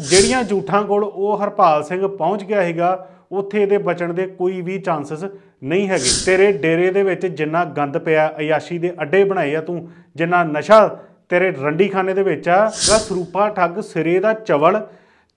ਜਿਹੜੀਆਂ ਝੂਠਾਂ ਕੋਲ ਉਹ ਹਰਪਾਲ ਸਿੰਘ ਪਹੁੰਚ ਗਿਆ ਹੈਗਾ ਉੱਥੇ ਇਹਦੇ ਬਚਣ ਦੇ ਕੋਈ ਵੀ ਚਾਂਸਸ ਨਹੀਂ ਹੈਗੇ ਤੇਰੇ ਡੇਰੇ ਦੇ ਵਿੱਚ ਜਿੰਨਾ ਗੰਦ ਪਿਆ ਅਯਾਸ਼ੀ ਦੇ ਅੱਡੇ ਬਣਾਏ ਆ ਤੂੰ ਜਿੰਨਾ ਨਸ਼ਾ ਤੇਰੇ ਰੰਡੀਖਾਨੇ ਦੇ ਵਿੱਚ ਆ ਗਾ ਸਰੂਪਾ ਠੱਗ ਸਿਰੇ ਦਾ ਚਵਲ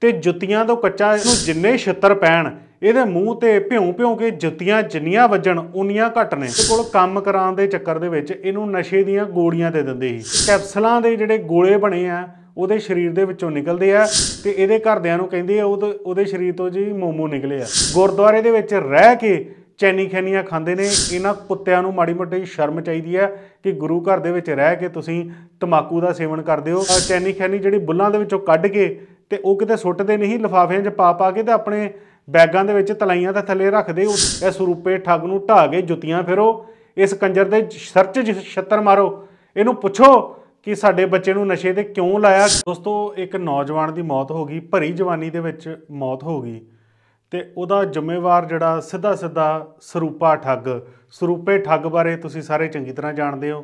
ਤੇ ਜੁੱਤੀਆਂ ਤੋਂ ਕੱਚਾ ਇਹਨੂੰ ਜਿੰਨੇ ਛਿੱਤਰ ਪੈਣ ਇਹਦੇ ਮੂੰਹ ਤੇ ਭਿਉਂ ਭਿਉਂ ਕੇ ਜੁੱਤੀਆਂ ਜਿੰਨੀਆਂ ਵੱਜਣ ਉਨੀਆਂ ਘੱਟ ਨੇ ਤੇ ਕੋਲ ਕੰਮ ਕਰਾਉਣ ਦੇ ਚੱਕਰ ਦੇ ਵਿੱਚ ਇਹਨੂੰ ਨਸ਼ੇ ਦੀਆਂ ਗੋਲੀਆਂ ਦੇ ਦਿੰਦੇ ਸੀ ਕੈਪਸੂਲਾਂ ਦੇ ਜਿਹੜੇ ਗੋਲੇ ਬਣੇ ਆ ਉਹਦੇ ਸਰੀਰ ਦੇ ਵਿੱਚੋਂ ਨਿਕਲਦੇ ਆ ਤੇ ਇਹਦੇ ਘਰਦਿਆਂ ਨੂੰ ਕਹਿੰਦੇ ਆ ਉਹਦੇ ਸਰੀਰ ਤੋਂ ਜੀ ਮੋਮੋ ਨਿਕਲੇ ਆ ਗੁਰਦੁਆਰੇ ਦੇ ਵਿੱਚ ਰਹਿ ਕੇ ਚੈਨੀ ਖੈਨੀਆਂ ਖਾਂਦੇ ਨੇ ਇਹਨਾਂ ਕੁੱਤਿਆਂ ਨੂੰ ਮਾੜੀ ਮੋਟੀ ਸ਼ਰਮ ਚਾਹੀਦੀ ਆ ਕਿ ਗੁਰੂ ਘਰ ਦੇ ਵਿੱਚ ਰਹਿ ਕੇ ਤੁਸੀਂ ਤਮਾਕੂ ਦਾ ਸੇਵਨ ਕਰਦੇ ਹੋ ਚੈਨੀ ਖੈਨੀ ਜਿਹੜੀ ਬੁੱਲਾਂ ਦੇ ਵਿੱਚੋਂ ਕੱਢ ਕੇ ਤੇ ਉਹ ਕਿਤੇ ਸੁੱਟਦੇ ਨਹੀਂ ਲਫਾਫਿਆਂ 'ਚ ਪਾ ਪਾ ਕੇ ਤੇ ਆਪਣੇ ਬੈਗਾਂ ਦੇ ਵਿੱਚ ਤਲਾਈਆਂ ਦੇ ਥੱਲੇ ਰੱਖਦੇ ਉਹ ਇਸ ਰੂਪੇ ਠੱਗ ਨੂੰ ਢਾ ਕੇ ਜੁੱਤੀਆਂ ਫਿਰੋ ਇਸ ਕੰਜਰ ਦੇ ਸਰਚ ਛੱਤਰ ਮਾਰੋ ਇਹਨੂੰ ਪੁੱਛੋ ਕਿ ਸਾਡੇ ਬੱਚੇ ਨੂੰ ਨਸ਼ੇ ਤੇ ਕਿਉਂ ਲਾਇਆ ਦੋਸਤੋ ਇੱਕ ਨੌਜਵਾਨ ਦੀ ਮੌਤ ਹੋ ਗਈ ਭਰੀ ਜਵਾਨੀ ਦੇ ਵਿੱਚ ਮੌਤ ਹੋ ਗਈ ਤੇ ਉਹਦਾ ਜ਼ਿੰਮੇਵਾਰ ਜਿਹੜਾ ਸਿੱਧਾ ਸਿੱਧਾ ਸਰੂਪਾ ਠੱਗ ਸਰੂਪੇ ਠੱਗ ਬਾਰੇ ਤੁਸੀਂ ਸਾਰੇ ਚੰਗੀ ਤਰ੍ਹਾਂ ਜਾਣਦੇ ਹੋ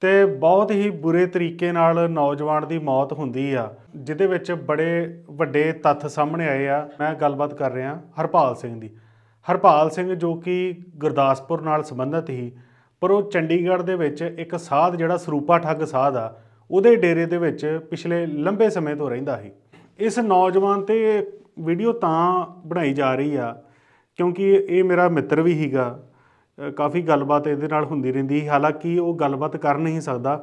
ਤੇ ਬਹੁਤ ਹੀ ਬੁਰੇ ਤਰੀਕੇ ਨਾਲ ਨੌਜਵਾਨ ਦੀ ਮੌਤ ਹੁੰਦੀ ਆ ਜਿਹਦੇ ਵਿੱਚ ਬੜੇ ਵੱਡੇ ਤੱਥ ਸਾਹਮਣੇ ਆਏ ਆ ਮੈਂ ਗੱਲਬਾਤ ਕਰ ਰਿਹਾ ਹਰਪਾਲ ਸਿੰਘ ਦੀ ਹਰਪਾਲ ਸਿੰਘ ਜੋ ਕਿ ਗੁਰਦਾਸਪੁਰ ਨਾਲ ਸੰਬੰਧਿਤ ਹੀ ਪਰ ਉਹ ਚੰਡੀਗੜ੍ਹ ਦੇ ਵਿੱਚ ਇੱਕ ਸਾਧ ਜਿਹੜਾ ਸਰੂਪਾ ਠੱਗ ਸਾਧ ਆ ਉਹਦੇ ਡੇਰੇ ਦੇ ਵਿੱਚ ਪਿਛਲੇ ਲੰਬੇ ਸਮੇਂ ਤੋਂ ਰਹਿੰਦਾ ਸੀ ਇਸ ਨੌਜਵਾਨ ਤੇ ਵੀਡੀਓ ਤਾਂ ਬਣਾਈ ਜਾ ਰਹੀ ਆ ਕਿਉਂਕਿ ਇਹ ਮੇਰਾ ਮਿੱਤਰ ਵੀ ਹੀਗਾ ਕਾਫੀ ਗੱਲਬਾਤ ਇਹਦੇ ਨਾਲ ਹੁੰਦੀ ਰਹਿੰਦੀ ਸੀ ਹਾਲਾਂਕਿ ਉਹ ਗੱਲਬਾਤ ਕਰ ਨਹੀਂ ਸਕਦਾ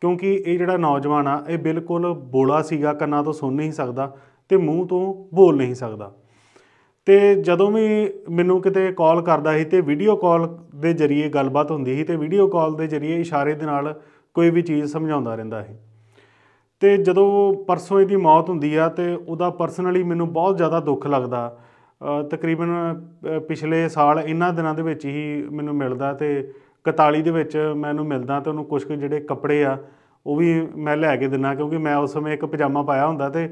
ਕਿਉਂਕਿ ਇਹ ਜਿਹੜਾ ਨੌਜਵਾਨ ਆ ਇਹ ਬਿਲਕੁਲ ਬੋਲਾ ਸੀਗਾ ਕੰਨਾਂ ਤੋਂ ਸੁਣ ਨਹੀਂ ਸਕਦਾ ਤੇ ਮੂੰਹ ਤੋਂ ਬੋਲ ਨਹੀਂ ਸਕਦਾ ਤੇ ਜਦੋਂ ਵੀ ਮੈਨੂੰ ਕਿਤੇ ਕਾਲ ਕਰਦਾ ਸੀ ਤੇ ਵੀਡੀਓ ਕਾਲ ਦੇ ਜ਼ਰੀਏ ਗੱਲਬਾਤ ਹੁੰਦੀ ਸੀ ਤੇ ਵੀਡੀਓ ਕਾਲ ਦੇ ਜ਼ਰੀਏ ਇਸ਼ਾਰੇ ਦੇ ਨਾਲ ਕੋਈ ਵੀ ਚੀਜ਼ ਸਮਝਾਉਂਦਾ ਰਹਿੰਦਾ ਸੀ ਤੇ ਜਦੋਂ ਪਰਸੋਂ ਇਹਦੀ ਮੌਤ ਹੁੰਦੀ ਆ ਤੇ ਉਹਦਾ ਪਰਸਨਲੀ ਮੈਨੂੰ ਬਹੁਤ ਜ਼ਿਆਦਾ ਦੁੱਖ ਲੱਗਦਾ ਤਕਰੀਬਨ ਪਿਛਲੇ ਸਾਲ ਇਹਨਾਂ ਦਿਨਾਂ ਦੇ ਵਿੱਚ ਹੀ ਮੈਨੂੰ ਮਿਲਦਾ ਤੇ 41 ਦੇ ਵਿੱਚ ਮੈਨੂੰ ਮਿਲਦਾ ਤੇ ਉਹਨੂੰ ਕੁਝ ਜਿਹੜੇ ਕੱਪੜੇ ਆ ਉਹ ਵੀ ਮੈਂ ਲੈ ਕੇ ਦਿੰਨਾ ਕਿਉਂਕਿ ਮੈਂ ਉਸ ਸਮੇਂ ਇੱਕ ਪਜਾਮਾ ਪਾਇਆ ਹੁੰਦਾ ਤੇ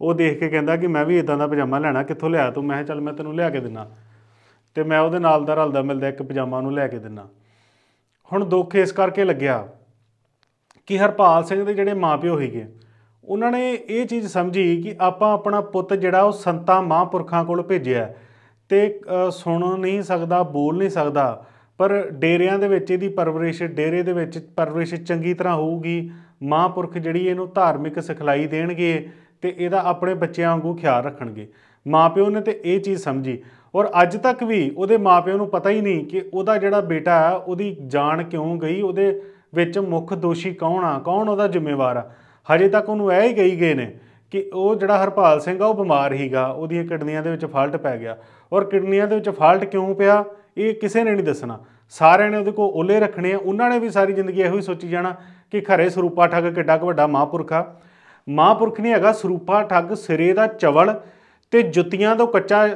ਉਹ ਦੇਖ ਕੇ ਕਹਿੰਦਾ ਕਿ ਮੈਂ ਵੀ ਇਦਾਂ ਦਾ ਪਜਾਮਾ ਲੈਣਾ ਕਿੱਥੋਂ ਲਿਆ ਤੂੰ ਮੈਂ ਚੱਲ ਮੈਂ ਤੈਨੂੰ ਲਿਆ ਕੇ ਦਿੰਨਾ ਤੇ ਮੈਂ ਉਹਦੇ ਨਾਲ ਦਾ ਰਲਦਾ ਮਿਲਦਾ ਇੱਕ ਪਜਾਮਾ ਨੂੰ ਲੈ ਕੇ ਦਿੰਨਾ ਹੁਣ ਦੁੱਖ ਇਸ ਕਰਕੇ ਲੱਗਿਆ ਕਿ ਹਰਪਾਲ ਸਿੰਘ ਦੇ ਜਿਹੜੇ ਮਾਪਿਓ ਹੋਈਗੇ ਉਹਨਾਂ ਨੇ ਇਹ ਚੀਜ਼ ਸਮਝੀ ਕਿ ਆਪਾਂ ਆਪਣਾ ਪੁੱਤ ਜਿਹੜਾ ਉਹ ਸੰਤਾਂ ਮਹਾਂਪੁਰਖਾਂ ਕੋਲ ਭੇਜਿਆ ਤੇ ਸੁਣ ਨਹੀਂ ਸਕਦਾ ਬੋਲ ਨਹੀਂ ਸਕਦਾ ਪਰ ਡੇਰਿਆਂ ਦੇ ਵਿੱਚ ਇਹਦੀ ਪਰਵਰਿਸ਼ ਡੇਰੇ ਦੇ ਵਿੱਚ ਪਰਵਰਿਸ਼ ਚੰਗੀ ਤਰ੍ਹਾਂ ਹੋਊਗੀ ਮਹਾਂਪੁਰਖ ਜਿਹੜੀ ਇਹਨੂੰ ਧਾਰਮਿਕ ਸਿਖਲਾਈ ਦੇਣਗੇ ਤੇ ਇਹਦਾ ਆਪਣੇ ਬੱਚਿਆਂ ਵਾਂਗੂ ਖਿਆਲ ਰੱਖਣਗੇ ਮਾਪਿਓ ਨੇ ਤੇ ਇਹ ਚੀਜ਼ ਸਮਝੀ ਔਰ ਅੱਜ ਤੱਕ ਵੀ ਉਹਦੇ ਮਾਪਿਓ ਨੂੰ ਪਤਾ ਹੀ ਨਹੀਂ ਕਿ ਉਹਦਾ ਜਿਹੜਾ ਬੇਟਾ ਆ ਉਹਦੀ ਜਾਨ ਕਿਉਂ ਗਈ ਉਹਦੇ ਵਿੱਚ ਮੁੱਖ ਦੋਸ਼ੀ ਕੌਣ ਆ ਕੌਣ ਉਹਦਾ ਜ਼ਿੰਮੇਵਾਰ ਆ ਹਜੇ ਤੱਕ ਉਹਨੂੰ ਇਹ ਹੀ ਕਹੀ ਗਏ ਨੇ ਕਿ ਉਹ ਜਿਹੜਾ ਹਰਪਾਲ ਸਿੰਘ ਆ ਉਹ ਬਿਮਾਰ ਹੀਗਾ ਉਹਦੀਆਂ ਕਿਡਨੀਆਂ ਦੇ ਵਿੱਚ ਫਾਲਟ ਪੈ ਗਿਆ ਔਰ ਕਿਡਨੀਆਂ ਦੇ ਵਿੱਚ ਫਾਲਟ ਕਿਉਂ ਪਿਆ ਇਹ ਕਿਸੇ ਨੇ ਨਹੀਂ ਦੱਸਣਾ ਸਾਰਿਆਂ ਨੇ ਉਹਦੇ ਕੋਲ ਓਲੇ ਰੱਖਣੇ ਆ ਉਹਨਾਂ ਨੇ ਵੀ ਸਾਰੀ ਜ਼ਿੰਦਗੀ ਇਹੋ ਹੀ ਸੋਚੀ ਜਾਣਾ ਕਿ ਖਰੇ ਸਰੂਪਾ ਠੱਗ ਕਿੱਡਾ ਕੁ ਵੱਡਾ ਮਹਾਂਪੁਰਖ ਆ ਮਹਾਪੁਰਖ ਨੇ ਹੈਗਾ ਸਰੂਪਾ ਠੱਗ ਸਿਰੇ ਦਾ ਚਵਲ ਤੇ ਜੁੱਤੀਆਂ ਤੋਂ ਕੱਚਾ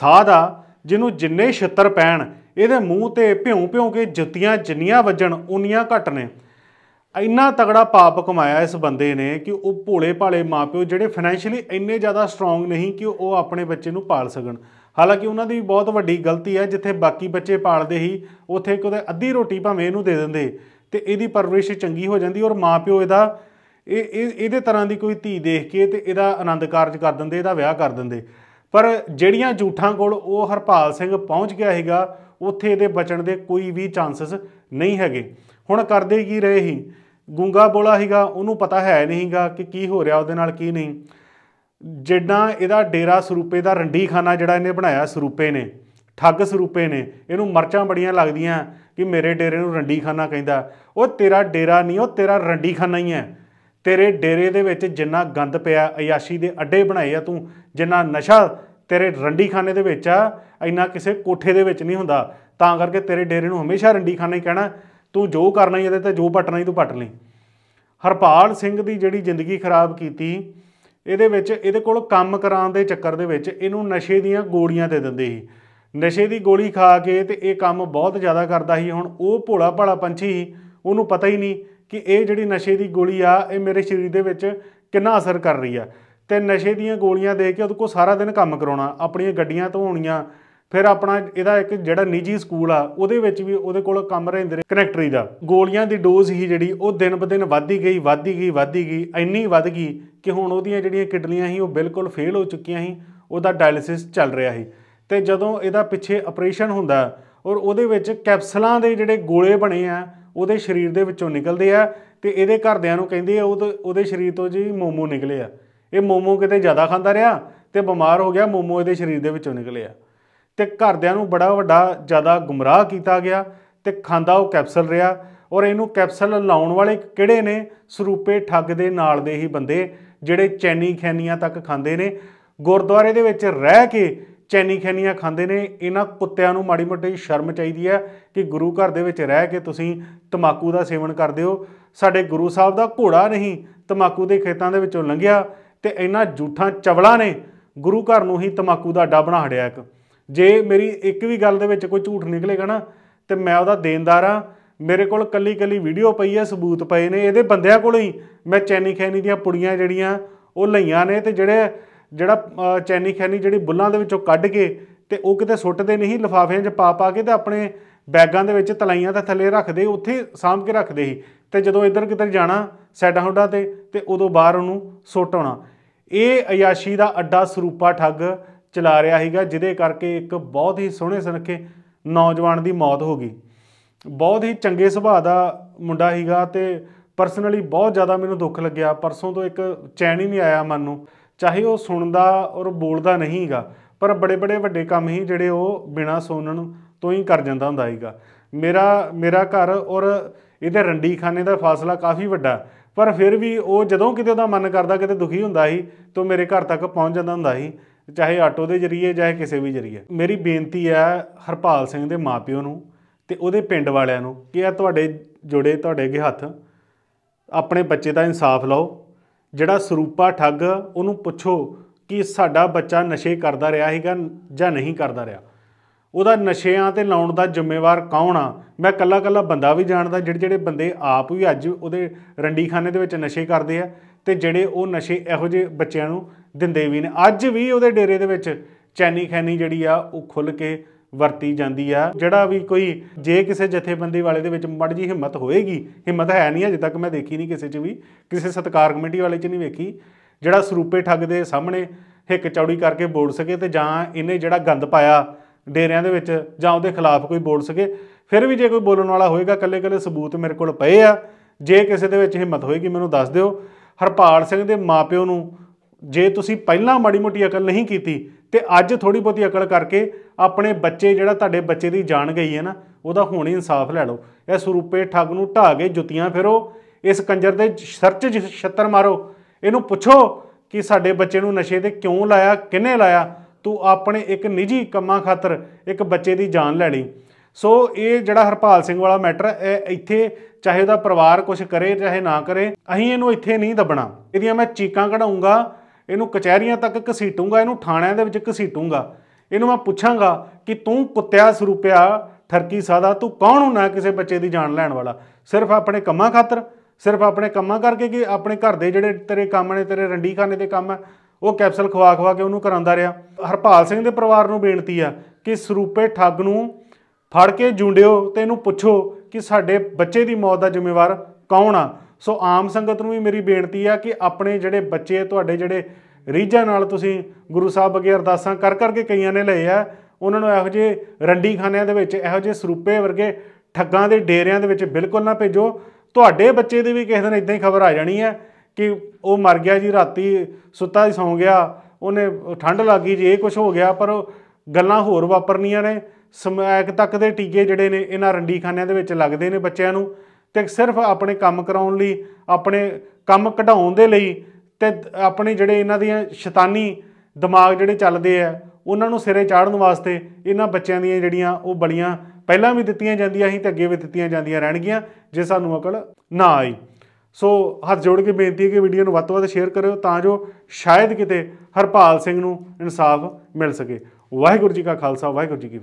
ਸਾਹ ਦਾ ਜਿਹਨੂੰ ਜਿੰਨੇ ਛਿੱਤਰ ਪੈਣ ਇਹਦੇ ਮੂੰਹ ਤੇ ਭਿਉਂ ਭਿਉਂ ਕੇ ਜੁੱਤੀਆਂ ਜਿੰਨੀਆਂ ਵੱਜਣ ਉਨੀਆਂ ਘਟ ਨੇ ਇੰਨਾ ਤਗੜਾ ਪਾਪ ਕਮਾਇਆ ਇਸ ਬੰਦੇ ਨੇ ਕਿ ਉਹ ਭੋਲੇ ਭਾਲੇ ਮਾਪਿਓ ਜਿਹੜੇ ਫਾਈਨੈਂਸ਼ੀਅਲੀ ਇੰਨੇ ਜ਼ਿਆਦਾ ਸਟਰੋਂਗ ਨਹੀਂ ਕਿ ਉਹ ਆਪਣੇ ਬੱਚੇ ਨੂੰ ਪਾਲ ਸਕਣ ਹਾਲਾਂਕਿ ਉਹਨਾਂ ਦੀ ਬਹੁਤ ਵੱਡੀ ਗਲਤੀ ਹੈ ਜਿੱਥੇ ਬਾਕੀ ਬੱਚੇ ਪਾਲਦੇ ਹੀ ਉਥੇ ਕੋਈ ਅੱਧੀ ਰੋਟੀ ਭਾਵੇਂ ਇਹਨੂੰ ਦੇ ਦਿੰਦੇ ਤੇ ਇਹਦੀ ਪਰਵਰਿਸ਼ ਚੰਗੀ ਹੋ ਜਾਂਦੀ ਔਰ ਮਾਪਿਓ ਇਹਦਾ ਇਹ ਇਹ ਇਹਦੇ ਤਰ੍ਹਾਂ ਦੀ ਕੋਈ ਧੀ ਦੇਖ ਕੇ ਤੇ ਇਹਦਾ ਆਨੰਦ ਕਾਰਜ ਕਰ ਦਿੰਦੇ ਇਹਦਾ ਵਿਆਹ ਕਰ ਦਿੰਦੇ ਪਰ ਜਿਹੜੀਆਂ ਝੂਠਾਂ ਕੋਲ ਉਹ ਹਰਪਾਲ ਸਿੰਘ ਪਹੁੰਚ ਗਿਆ ਹੈਗਾ ਉੱਥੇ ਇਹਦੇ ਬਚਣ ਦੇ ਕੋਈ ਵੀ ਚਾਂਸਸ ਨਹੀਂ ਹੈਗੇ ਹੁਣ ਕਰਦੇ ਕੀ ਰਹੇ ਹੀ ਗੁੰਗਾ ਬੋਲਾ ਹੈਗਾ ਉਹਨੂੰ ਪਤਾ ਹੈ ਨਹੀਂਗਾ ਕਿ ਕੀ ਹੋ ਰਿਹਾ ਉਹਦੇ ਨਾਲ ਕੀ ਨਹੀਂ ਜਿੱਦਾਂ ਇਹਦਾ ਡੇਰਾ ਸਰੂਪੇ ਦਾ ਰੰਡੀ ਖਾਨਾ ਜਿਹੜਾ ਇਹਨੇ ਬਣਾਇਆ ਸਰੂਪੇ ਨੇ ਠੱਗ ਸਰੂਪੇ ਨੇ ਇਹਨੂੰ ਮਰਚਾਂ ਬੜੀਆਂ ਲੱਗਦੀਆਂ ਕਿ ਮੇਰੇ ਡੇਰੇ ਨੂੰ ਰੰਡੀ ਖਾਨਾ ਕਹਿੰਦਾ ਉਹ ਤੇਰਾ ਡੇਰਾ ਨਹੀਂ ਉਹ ਤੇਰਾ ਰੰਡੀ ਖਾਨਾ ਹੀ ਹੈ ਤੇਰੇ ਡੇਰੇ ਦੇ ਵਿੱਚ ਜਿੰਨਾ ਗੰਦ ਪਿਆ ਅਯਾਸ਼ੀ ਦੇ ਅੱਡੇ ਬਣਾਏ ਆ ਤੂੰ ਜਿੰਨਾ ਨਸ਼ਾ ਤੇਰੇ ਰੰਡੀਖਾਨੇ ਦੇ ਵਿੱਚ ਆ ਇੰਨਾ ਕਿਸੇ ਕੋਠੇ ਦੇ ਵਿੱਚ ਨਹੀਂ ਹੁੰਦਾ ਤਾਂ ਕਰਕੇ ਤੇਰੇ ਡੇਰੇ ਨੂੰ ਹਮੇਸ਼ਾ ਰੰਡੀਖਾਨਾ ਹੀ ਕਹਿਣਾ ਤੂੰ ਜੋ ਕਰਨਾ ਹੀ ਇਹਦੇ ਤੇ ਜੋ ਪਟਣਾ ਹੀ ਤੂੰ ਪਟ ਲਈ ਹਰਪਾਲ ਸਿੰਘ ਦੀ ਜਿਹੜੀ ਜ਼ਿੰਦਗੀ ਖਰਾਬ ਕੀਤੀ ਇਹਦੇ ਵਿੱਚ ਇਹਦੇ ਕੋਲ ਕੰਮ ਕਰਾਉਣ ਦੇ ਚੱਕਰ ਦੇ ਵਿੱਚ ਇਹਨੂੰ ਨਸ਼ੇ ਦੀਆਂ ਗੋਲੀਆਂ ਦੇ ਦਿੰਦੇ ਸੀ ਨਸ਼ੇ ਦੀ ਗੋਲੀ ਖਾ ਕੇ ਤੇ ਇਹ ਕੰਮ ਬਹੁਤ ਜ਼ਿਆਦਾ ਕਰਦਾ ਸੀ ਹੁਣ ਉਹ ਭੋਲਾ ਭਾਲਾ ਪੰਛੀ ਉਹਨੂੰ ਪਤਾ ਹੀ ਨਹੀਂ ਕਿ ਇਹ ਜਿਹੜੀ ਨਸ਼ੇ ਦੀ ਗੋਲੀ ਆ ਇਹ ਮੇਰੇ ਸਰੀਰ ਦੇ ਵਿੱਚ ਕਿੰਨਾ ਅਸਰ ਕਰ ਰਹੀ ਆ ਤੇ ਨਸ਼ੇ ਦੀਆਂ ਗੋਲੀਆਂ ਦੇ ਕੇ ਉਹਦੇ ਕੋਲ ਸਾਰਾ ਦਿਨ ਕੰਮ ਕਰਾਉਣਾ ਆਪਣੀਆਂ ਗੱਡੀਆਂ ਧੋਣੀਆਂ ਫਿਰ ਆਪਣਾ ਇਹਦਾ ਇੱਕ ਜਿਹੜਾ ਨਿੱਜੀ ਸਕੂਲ ਆ ਉਹਦੇ ਵਿੱਚ ਵੀ ਉਹਦੇ ਕੋਲ ਕੰਮ ਰਹਿੰਦੇ ਨੇ ਕਨੈਕਟਰੀ ਦਾ ਗੋਲੀਆਂ ਦੀ ਡੋਜ਼ ਹੀ ਜਿਹੜੀ ਉਹ ਦਿਨ ਬ ਦਿਨ ਵਧਦੀ ਗਈ ਵਧਦੀ ਗਈ ਵਧਦੀ ਗਈ ਇੰਨੀ ਵਧ ਗਈ ਕਿ ਹੁਣ ਉਹਦੀਆਂ ਜਿਹੜੀਆਂ ਕਿਡਨੀਆਂ ਸੀ ਉਹ ਬਿਲਕੁਲ ਫੇਲ ਹੋ ਚੁੱਕੀਆਂ ਸੀ ਉਹਦਾ ਡਾਇਲਿਸਿਸ ਚੱਲ ਰਿਹਾ ਸੀ ਤੇ ਜਦੋਂ ਇਹਦਾ ਪਿੱਛੇ ਆਪਰੇਸ਼ਨ ਹੁੰਦਾ ਔਰ ਉਹਦੇ ਵਿੱਚ ਕੈਪਸੂਲਾਂ ਦੇ ਜਿਹੜੇ ਗੋਲੇ ਬਣੇ ਆ ਉਹਦੇ ਸਰੀਰ ਦੇ ਵਿੱਚੋਂ ਨਿਕਲਦੇ ਆ ਤੇ ਇਹਦੇ ਘਰਦਿਆਂ ਨੂੰ ਕਹਿੰਦੇ ਆ ਉਹ ਉਹਦੇ ਸਰੀਰ ਤੋਂ ਜੀ ਮੋਮੋ ਨਿਕਲੇ ਆ ਇਹ ਮੋਮੋ ਕਿਤੇ ਜ਼ਿਆਦਾ ਖਾਂਦਾ ਰਿਹਾ ਤੇ ਬਿਮਾਰ ਹੋ ਗਿਆ ਮੋਮੋ ਇਹਦੇ ਸਰੀਰ ਦੇ ਵਿੱਚੋਂ ਨਿਕਲੇ ਆ ਤੇ ਘਰਦਿਆਂ ਨੂੰ ਬੜਾ ਵੱਡਾ ਜ਼ਿਆਦਾ ਗੁੰਮਰਾਹ ਕੀਤਾ ਗਿਆ ਤੇ ਖਾਂਦਾ ਉਹ ਕੈਪਸੂਲ ਰਿਹਾ ਔਰ ਇਹਨੂੰ ਕੈਪਸੂਲ ਲਾਉਣ ਵਾਲੇ ਕਿਹੜੇ ਨੇ ਸਰੂਪੇ ਠੱਗ ਦੇ ਨਾਲ ਦੇ ਹੀ ਬੰਦੇ ਜਿਹੜੇ ਚੈਨੀ ਖੈਨੀਆਂ ਤੱਕ ਖਾਂਦੇ ਨੇ ਗੁਰਦੁਆਰੇ ਦੇ ਵਿੱਚ ਰਹਿ ਕੇ ਚੈਨੀ ਖੈਨੀਆਂ ਖਾਂਦੇ ਨੇ ਇਹਨਾਂ ਕੁੱਤਿਆਂ ਨੂੰ ਮਾੜੀ ਮੋਟੀ ਸ਼ਰਮ ਚਾਹੀਦੀ ਹੈ ਕਿ ਗੁਰੂ ਘਰ ਦੇ ਵਿੱਚ ਰਹਿ ਕੇ ਤੁਸੀਂ ਤਮਾਕੂ ਦਾ ਸੇਵਨ ਕਰਦੇ ਹੋ ਸਾਡੇ ਗੁਰੂ ਸਾਹਿਬ ਦਾ ਘੋੜਾ ਨਹੀਂ ਤਮਾਕੂ ਦੇ ਖੇਤਾਂ ਦੇ ਵਿੱਚੋਂ ਲੰਘਿਆ ਤੇ ਇੰਨਾ ਝੂਠਾਂ ਚਵਲਾ ਨੇ ਗੁਰੂ ਘਰ ਨੂੰ ਹੀ ਤਮਾਕੂ ਦਾ ਅੱਡਾ ਬਣਾ ਹੜਿਆ ਇੱਕ ਜੇ ਮੇਰੀ ਇੱਕ ਵੀ ਗੱਲ ਦੇ ਵਿੱਚ ਕੋਈ ਝੂਠ ਨਿਕਲੇਗਾ ਨਾ ਤੇ ਮੈਂ ਉਹਦਾ ਦੇਣਦਾਰ ਆ ਮੇਰੇ ਕੋਲ ਕੱਲੀ ਕੱਲੀ ਵੀਡੀਓ ਪਈ ਹੈ ਸਬੂਤ ਪਏ ਨੇ ਇਹਦੇ ਬੰਦਿਆਂ ਕੋਲ ਹੀ ਮੈਂ ਚੈਨੀ ਖੈਨੀ ਦੀਆਂ ਪੁੜੀਆਂ ਜਿਹੜੀਆਂ ਉਹ ਲਈਆਂ ਨੇ ਤੇ ਜਿਹੜੇ ਜਿਹੜਾ ਚੈਨੀ ਖੈਨੀ ਜਿਹੜੀ ਬੁੱਲਾਂ ਦੇ ਵਿੱਚੋਂ ਕੱਢ ਕੇ ਤੇ ਉਹ ਕਿਤੇ ਸੁੱਟਦੇ ਨਹੀਂ ਲਿਫਾਫਿਆਂ 'ਚ ਪਾ ਪਾ ਕੇ ਤੇ ਆਪਣੇ ਬੈਗਾਂ ਦੇ ਵਿੱਚ ਤਲਾਈਆਂ ਤਾਂ ਥੱਲੇ ਰੱਖਦੇ ਉੱਥੇ ਸਾਂਭ ਕੇ ਰੱਖਦੇ ਸੀ ਤੇ ਜਦੋਂ ਇੱਧਰ ਕਿੱਧਰ ਜਾਣਾ ਸੈਡਾ ਹੁੰਡਾ ਤੇ ਤੇ ਉਦੋਂ ਬਾਹਰ ਉਹਨੂੰ ਸੁੱਟ ਆਉਣਾ ਇਹ ਅਯਾਸ਼ੀ ਦਾ ਅੱਡਾ ਸਰੂਪਾ ਠੱਗ ਚਲਾ ਰਿਹਾ ਸੀਗਾ ਜਿਹਦੇ ਕਰਕੇ ਇੱਕ ਬਹੁਤ ਹੀ ਸੋਹਣੇ ਸਨਖੇ ਨੌਜਵਾਨ ਦੀ ਮੌਤ ਹੋ ਗਈ ਬਹੁਤ ਹੀ ਚੰਗੇ ਸੁਭਾਅ ਦਾ ਮੁੰਡਾ ਸੀਗਾ ਤੇ ਪਰਸਨਲੀ ਬਹੁਤ ਜ਼ਿਆਦਾ ਮੈਨੂੰ ਦੁੱਖ ਲੱਗਿਆ ਪਰਸੋਂ ਤੋਂ ਇੱਕ ਚੈਨ ਹੀ ਨਹੀਂ ਆਇਆ ਮਨ ਨੂੰ ਚਾਹੇ ਉਹ ਸੁਣਦਾ ਔਰ ਬੋਲਦਾ ਨਹੀਂਗਾ ਪਰ ਬੜੇ ਬੜੇ ਵੱਡੇ ਕੰਮ ਹੀ ਜਿਹੜੇ ਉਹ ਬਿਨਾ ਸੋਨਣ ਤੋਂ ਹੀ ਕਰ ਜਾਂਦਾ ਹੁੰਦਾ ਹੈਗਾ ਮੇਰਾ ਮੇਰਾ ਘਰ ਔਰ ਇਹਦੇ ਰੰਡੀ ਖਾਨੇ ਦਾ ਫਾਸਲਾ ਕਾਫੀ ਵੱਡਾ ਪਰ ਫਿਰ ਵੀ ਉਹ ਜਦੋਂ ਕਿਤੇ ਉਹਦਾ ਮਨ ਕਰਦਾ ਕਿਤੇ ਦੁਖੀ ਹੁੰਦਾ ਸੀ ਤੋਂ ਮੇਰੇ ਘਰ ਤੱਕ ਪਹੁੰਚ ਜਾਂਦਾ ਹੁੰਦਾ ਸੀ ਚਾਹੇ ਆਟੋ ਦੇ ਜ਼ਰੀਏ ਜਾਂ ਕਿਸੇ ਵੀ ਜ਼ਰੀਏ ਮੇਰੀ ਬੇਨਤੀ ਹੈ ਹਰਪਾਲ ਸਿੰਘ ਦੇ ਮਾਪਿਓ ਨੂੰ ਤੇ ਉਹਦੇ ਪਿੰਡ ਵਾਲਿਆਂ ਨੂੰ ਕਿ ਇਹ ਤੁਹਾਡੇ ਜੋੜੇ ਤੁਹਾਡੇ ਅਗੇ ਹੱਥ ਆਪਣੇ ਬੱਚੇ ਦਾ ਇਨਸਾਫ ਲਓ ਜਿਹੜਾ ਸਰੂਪਾ ਠੱਗ ਉਹਨੂੰ ਪੁੱਛੋ ਕਿ ਸਾਡਾ ਬੱਚਾ ਨਸ਼ੇ ਕਰਦਾ ਰਿਹਾ ਹੈਗਾ ਜਾਂ ਨਹੀਂ ਕਰਦਾ ਰਿਹਾ ਉਹਦਾ ਨਸ਼ਿਆਂ ਤੇ ਲਾਉਣ ਦਾ ਜ਼ਿੰਮੇਵਾਰ ਕੌਣ ਆ ਮੈਂ ਕੱਲਾ ਕੱਲਾ ਬੰਦਾ ਵੀ ਜਾਣਦਾ ਜਿਹੜੇ ਜਿਹੜੇ ਬੰਦੇ ਆਪ ਵੀ ਅੱਜ ਉਹਦੇ ਰੰਡੀਖਾਨੇ ਦੇ ਵਿੱਚ ਨਸ਼ੇ ਕਰਦੇ ਆ ਤੇ ਜਿਹੜੇ ਉਹ ਨਸ਼ੇ ਇਹੋ ਜਿਹੇ ਬੱਚਿਆਂ ਨੂੰ ਦਿੰਦੇ ਵੀ ਨੇ ਅੱਜ ਵੀ ਉਹਦੇ ਡੇਰੇ ਦੇ ਵਿੱਚ ਚੈਨੀ ਖੈਨੀ ਜਿਹੜੀ ਆ ਉਹ ਖੁੱਲ ਕੇ ਵਰਤੀ ਜਾਂਦੀ ਆ ਜਿਹੜਾ ਵੀ ਕੋਈ ਜੇ ਕਿਸੇ ਜਥੇਬੰਦੀ ਵਾਲੇ ਦੇ ਵਿੱਚ ਮੜ ਜੀ ਹਿੰਮਤ ਹੋਏਗੀ ਹਿੰਮਤ ਹੈ ਨਹੀਂ ਅਜੇ ਤੱਕ ਮੈਂ ਦੇਖੀ ਨਹੀਂ ਕਿਸੇ 'ਚ ਵੀ ਕਿਸੇ ਸਤਕਾਰ ਕਮੇਟੀ ਵਾਲੇ 'ਚ ਨਹੀਂ ਵੇਖੀ ਜਿਹੜਾ ਸਰੂਪੇ ਠੱਗ ਦੇ ਸਾਹਮਣੇ ਹਿੱਕ ਚੌੜੀ ਕਰਕੇ ਬੋਲ ਸਕੇ ਤੇ ਜਾਂ ਇਹਨੇ ਜਿਹੜਾ ਗੰਦ ਪਾਇਆ ਡੇਰਿਆਂ ਦੇ ਵਿੱਚ ਜਾਂ ਉਹਦੇ ਖਿਲਾਫ ਕੋਈ ਬੋਲ ਸਕੇ ਫਿਰ ਵੀ ਜੇ ਕੋਈ ਬੋਲਣ ਵਾਲਾ ਹੋਏਗਾ ਕੱਲੇ-ਕੱਲੇ ਸਬੂਤ ਮੇਰੇ ਕੋਲ ਪਏ ਆ ਜੇ ਕਿਸੇ ਦੇ ਵਿੱਚ ਹਿੰਮਤ ਹੋਏਗੀ ਮੈਨੂੰ ਦੱਸ ਦਿਓ ਹਰਪਾਲ ਸਿੰਘ ਦੇ ਮਾਪਿਓ ਨੂੰ ਜੇ ਤੁਸੀਂ ਪਹਿਲਾਂ ਮਾੜੀ ਮੋਟੀ ਅਕਲ ਨਹੀਂ ਕੀਤੀ ਤੇ ਅੱਜ ਥੋੜੀ ਬਹੁਤੀ ਅਕਲ ਕਰਕੇ ਆਪਣੇ ਬੱਚੇ ਜਿਹੜਾ ਤੁਹਾਡੇ ਬੱਚੇ ਦੀ ਜਾਨ ਗਈ ਹੈ ਨਾ ਉਹਦਾ ਹੁਣ ਹੀ ਇਨਸਾਫ ਲੈ ਲਓ ਇਹ ਸਰੂਪੇ ਠੱਗ ਨੂੰ ਢਾ ਕੇ ਜੁੱਤੀਆਂ ਫੇਰੋ ਇਸ ਕੰਜਰ ਦੇ ਸਰਚ ਛੱਤਰ ਮਾਰੋ ਇਹਨੂੰ ਪੁੱਛੋ ਕਿ ਸਾਡੇ ਬੱਚੇ ਨੂੰ ਨਸ਼ੇ ਤੇ ਕਿਉਂ ਲਾਇਆ ਕਿੰਨੇ ਲਾਇਆ ਤੂੰ ਆਪਣੇ ਇੱਕ ਨਿੱਜੀ ਕੰਮਾਂ ਖਾਤਰ ਇੱਕ ਬੱਚੇ ਦੀ ਜਾਨ ਲੈ ਲਈ ਸੋ ਇਹ ਜਿਹੜਾ ਹਰਪਾਲ ਸਿੰਘ ਵਾਲਾ ਮੈਟਰ ਇਹ ਇੱਥੇ ਚਾਹੇ ਉਹਦਾ ਪਰਿਵਾਰ ਕੁਝ ਕਰੇ ਚਾਹੇ ਨਾ ਕਰੇ ਅਸੀਂ ਇਹਨੂੰ ਇੱਥੇ ਨਹੀਂ ਦਬਣਾ ਇਹਦੀਆਂ ਮੈਂ ਚੀਕਾਂ ਕਢਾਉਂਗਾ ਇਹਨੂੰ ਕਚਹਿਰੀਆਂ ਤੱਕ ਘਸੀਟੂਗਾ ਇਹਨੂੰ ਥਾਣਿਆਂ ਦੇ ਵਿੱਚ ਘਸੀਟੂਗਾ ਇਹਨੂੰ ਮੈਂ ਪੁੱਛਾਂਗਾ ਕਿ ਤੂੰ ਕੁੱਤਿਆ ਸਰੂਪਿਆ ਠਰਕੀ ਸਾਦਾ ਤੂੰ ਕੌਣ ਹੁਣਾ ਕਿਸੇ ਬੱਚੇ ਦੀ ਜਾਨ ਲੈਣ ਵਾਲਾ ਸਿਰਫ ਆਪਣੇ ਕੰਮਾਂ ਖਾਤਰ ਸਿਰਫ ਆਪਣੇ ਕੰਮਾਂ ਕਰਕੇ ਕਿ ਆਪਣੇ ਘਰ ਦੇ ਜਿਹੜੇ ਤੇਰੇ ਕੰਮ ਨੇ ਤੇਰੇ ਰੰਡੀ ਖਾਨੇ ਦੇ ਕੰਮ ਆ ਉਹ ਕੈਪਸੂਲ ਖਵਾ ਖਵਾ ਕੇ ਉਹਨੂੰ ਕਰਾਉਂਦਾ ਰਿਹਾ ਹਰਪਾਲ ਸਿੰਘ ਦੇ ਪਰਿਵਾਰ ਨੂੰ ਬੇਨਤੀ ਆ ਕਿ ਸਰੂਪੇ ਠੱਗ ਨੂੰ ਫੜ ਕੇ ਜੁੰਡਿਓ ਤੇ ਇਹਨੂੰ ਪੁੱਛੋ ਕਿ ਸਾਡੇ ਬੱਚੇ ਦੀ ਮੌਤ ਦਾ ਜ਼ਿੰਮੇਵਾਰ ਕੌਣ ਆ ਸੋ ਆਮ ਸੰਗਤ ਨੂੰ ਵੀ ਮੇਰੀ ਬੇਨਤੀ ਆ ਕਿ ਆਪਣੇ ਜਿਹੜੇ ਬੱਚੇ ਤੁਹਾਡੇ ਜਿਹੜੇ ਰੀਜਾਂ ਨਾਲ ਤੁਸੀਂ ਗੁਰੂ ਸਾਹਿਬ ਅਗੇ ਅਰਦਾਸਾਂ ਕਰ ਕਰਕੇ ਕਈਆਂ ਨੇ ਲਏ ਆ ਉਹਨਾਂ ਨੂੰ ਇਹੋ ਜਿਹੇ ਰੰਡੀ ਖਾਨਿਆਂ ਦੇ ਵਿੱਚ ਇਹੋ ਜਿਹੇ ਸਰੂਪੇ ਵਰਗੇ ਠੱਗਾਂ ਦੇ ਡੇਰਿਆਂ ਦੇ ਵਿੱਚ ਬਿਲਕੁਲ ਨਾ ਭੇਜੋ ਤੁਹਾਡੇ ਬੱਚੇ ਦੀ ਵੀ ਕਿਸੇ ਦਿਨ ਇਦਾਂ ਹੀ ਖਬਰ ਆ ਜਾਣੀ ਹੈ ਕਿ ਉਹ ਮਰ ਗਿਆ ਜੀ ਰਾਤੀ ਸੁੱਤਾ ਹੀ ਸੌਂ ਗਿਆ ਉਹਨੇ ਠੰਡ ਲੱਗੀ ਜੀ ਇਹ ਕੁਝ ਹੋ ਗਿਆ ਪਰ ਗੱਲਾਂ ਹੋਰ ਵਾਪਰਨੀਆਂ ਨੇ ਸਮੈਕ ਤੱਕ ਦੇ ਟੀਕੇ ਜਿਹੜੇ ਨੇ ਇਹਨਾਂ ਰੰਡੀਖਾਨਿਆਂ ਦੇ ਵਿੱਚ ਲੱਗਦੇ ਨੇ ਬੱਚਿਆਂ ਨੂੰ ਤੇ ਸਿਰਫ ਆਪਣੇ ਕੰਮ ਕਰਾਉਣ ਲਈ ਆਪਣੇ ਕੰਮ ਕਢਾਉਣ ਦੇ ਲਈ ਤੇ ਆਪਣੇ ਜਿਹੜੇ ਇਹਨਾਂ ਦੀਆਂ ਸ਼ੈਤਾਨੀ ਦਿਮਾਗ ਜਿਹੜੇ ਚੱਲਦੇ ਆ ਉਹਨਾਂ ਨੂੰ ਸਿਰੇ ਚਾੜਨ ਵਾਸਤੇ ਇਹਨਾਂ ਬੱਚਿਆਂ ਦੀਆਂ ਜਿਹੜੀਆਂ ਉਹ ਬਲੀਆਂ ਪਹਿਲਾਂ ਵੀ ਦਿੱਤੀਆਂ ਜਾਂਦੀਆਂ ਸੀ ਤੇ ਅੱਗੇ ਵੀ ਦਿੱਤੀਆਂ ਜਾਂਦੀਆਂ ਰਹਿਣਗੀਆਂ ਜੇ ਸਾਨੂੰ ਅਕਲ ਨਾ ਆਈ ਸੋ ਹੱਥ ਜੋੜ ਕੇ ਬੇਨਤੀ ਹੈ ਕਿ ਵੀਡੀਓ ਨੂੰ ਵੱਧ ਤੋਂ ਵੱਧ ਸ਼ੇਅਰ ਕਰਿਓ ਤਾਂ ਜੋ ਸ਼ਾਇਦ ਕਿਤੇ ਹਰਪਾਲ ਸਿੰਘ ਨੂੰ ਇਨਸਾਫ ਮਿਲ ਸਕੇ ਵਾਹਿਗੁਰੂ ਜੀ ਕਾ ਖਾਲਸਾ ਵਾਹਿਗੁਰੂ ਜੀ ਕੀ